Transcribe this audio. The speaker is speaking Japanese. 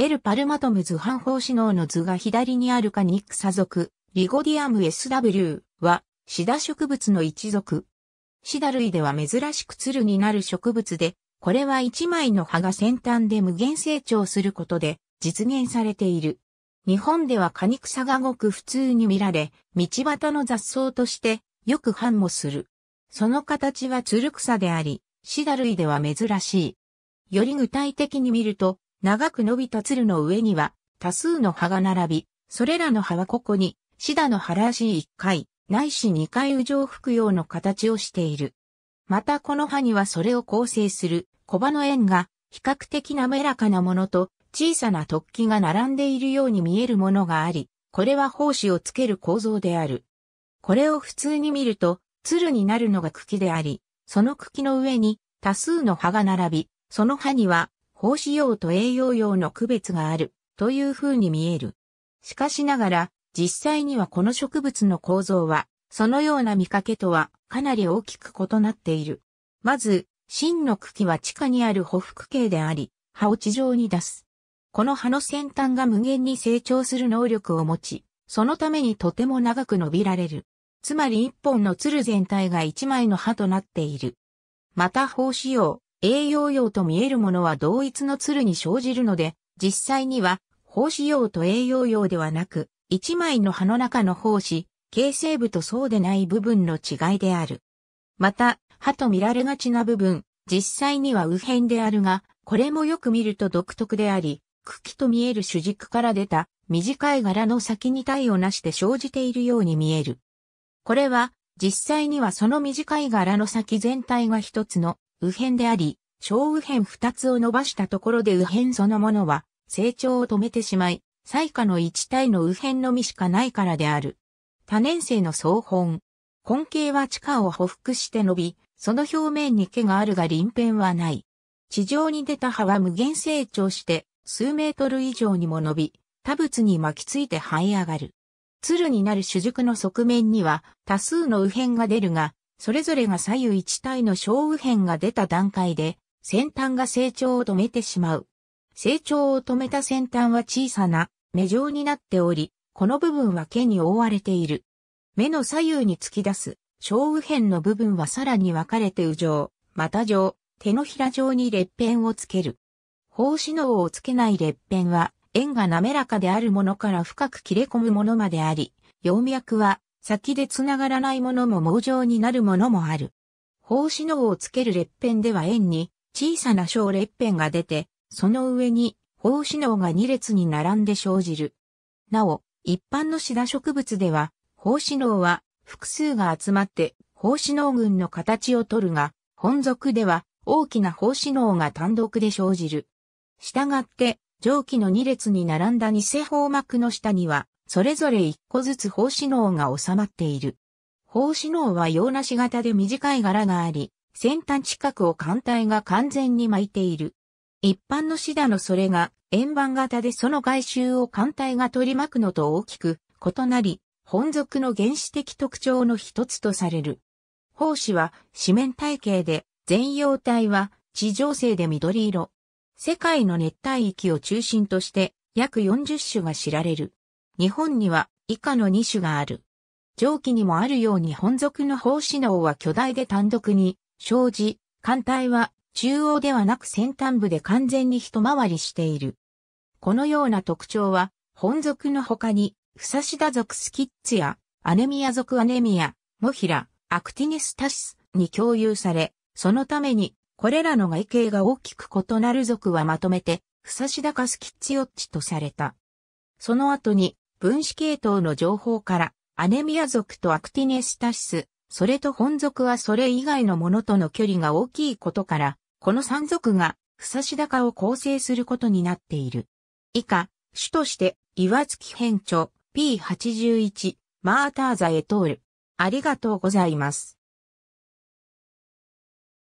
エル・パルマトム図半方子能の図が左にあるカニックサ属、リゴディアム SW は、シダ植物の一属。シダ類では珍しくツルになる植物で、これは一枚の葉が先端で無限成長することで実現されている。日本では果肉サがごく普通に見られ、道端の雑草としてよく繁茂する。その形はツル草であり、シダ類では珍しい。より具体的に見ると、長く伸びた鶴の上には多数の葉が並び、それらの葉はここに、シダの原足1回、ないし2回右上ようの形をしている。またこの葉にはそれを構成する小葉の円が比較的滑らかなものと小さな突起が並んでいるように見えるものがあり、これは胞子をつける構造である。これを普通に見ると、鶴になるのが茎であり、その茎の上に多数の葉が並び、その葉には胞子用と栄養用の区別があるという風に見える。しかしながら、実際にはこの植物の構造は、そのような見かけとはかなり大きく異なっている。まず、真の茎は地下にある匍匐系であり、葉を地上に出す。この葉の先端が無限に成長する能力を持ち、そのためにとても長く伸びられる。つまり一本の鶴全体が一枚の葉となっている。また、胞子用、栄養用と見えるものは同一の鶴に生じるので、実際には、胞子用と栄養用ではなく、一枚の葉の中の胞子、形成部とそうでない部分の違いである。また、葉と見られがちな部分、実際には右辺であるが、これもよく見ると独特であり、茎と見える主軸から出た短い柄の先に体をなして生じているように見える。これは、実際にはその短い柄の先全体が一つの右辺であり、小右辺二つを伸ばしたところで右辺そのものは成長を止めてしまい、最下の一体の右辺のみしかないからである。多年生の総本。根茎は地下を匍匐して伸び、その表面に毛があるが輪辺はない。地上に出た葉は無限成長して、数メートル以上にも伸び、多物に巻きついて這い上がる。鶴になる主軸の側面には多数の右辺が出るが、それぞれが左右一体の小右辺が出た段階で、先端が成長を止めてしまう。成長を止めた先端は小さな目状になっており、この部分は毛に覆われている。目の左右に突き出す小右辺の部分はさらに分かれて右上、股上、手のひら上に裂片をつける。胞子脳をつけない裂片は、円が滑らかであるものから深く切れ込むものまであり、葉脈は先で繋がらないものも網状になるものもある。胞子脳をつける裂片では円に小さな小裂片が出て、その上に胞子脳が2列に並んで生じる。なお、一般のシダ植物では、胞子脳は複数が集まって胞子脳群の形をとるが、本属では大きな胞子脳が単独で生じる。したがって、上記の2列に並んだ偽胞膜の下には、それぞれ一個ずつ胞子脳が収まっている。胞子脳は洋梨型で短い柄があり、先端近くを艦隊が完全に巻いている。一般のシダのそれが円盤型でその外周を艦隊が取り巻くのと大きく異なり、本属の原始的特徴の一つとされる。胞子は四面体系で、全容体は地上性で緑色。世界の熱帯域を中心として約40種が知られる。日本には以下の2種がある。上記にもあるように本属の胞子脳は巨大で単独に生じ、艦隊は中央ではなく先端部で完全に一回りしている。このような特徴は、本属の他に、フサシダ属スキッツや、アネミア属アネミア、モヒラ、アクティネスタシスに共有され、そのために、これらの外形が大きく異なる属はまとめて、フサシダカスキッツヨッチとされた。その後に、分子系統の情報から、アネミア属とアクティネスタシス、それと本属はそれ以外のものとの距離が大きいことから、この三属が、ふさし高を構成することになっている。以下、主として、岩月編著 P81、マーターザエトール。ありがとうございます。